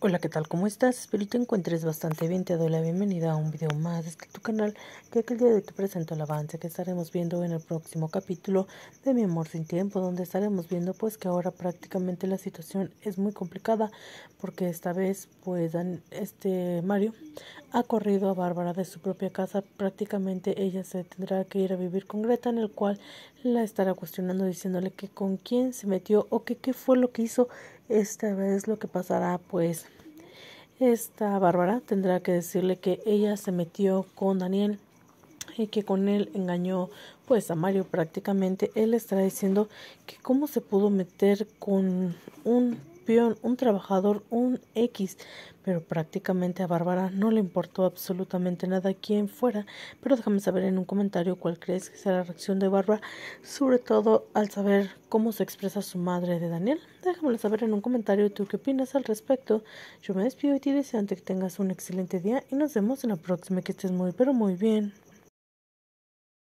Hola, ¿qué tal? ¿Cómo estás? Espero te encuentres bastante bien. Te doy la bienvenida a un video más de este tu canal, ya que el día de hoy te presento el avance que estaremos viendo en el próximo capítulo de Mi Amor Sin Tiempo, donde estaremos viendo pues que ahora prácticamente la situación es muy complicada, porque esta vez pues este Mario ha corrido a Bárbara de su propia casa. Prácticamente ella se tendrá que ir a vivir con Greta, en el cual la estará cuestionando, diciéndole que con quién se metió o que qué fue lo que hizo. Esta vez lo que pasará, pues, esta Bárbara tendrá que decirle que ella se metió con Daniel y que con él engañó pues a Mario prácticamente él estará diciendo que cómo se pudo meter con un un trabajador, un X, pero prácticamente a Bárbara no le importó absolutamente nada quién fuera, pero déjame saber en un comentario cuál crees que será la reacción de Bárbara, sobre todo al saber cómo se expresa su madre de Daniel. Déjamelo saber en un comentario tú qué opinas al respecto. Yo me despido y te deseo que tengas un excelente día y nos vemos en la próxima, que estés muy pero muy bien.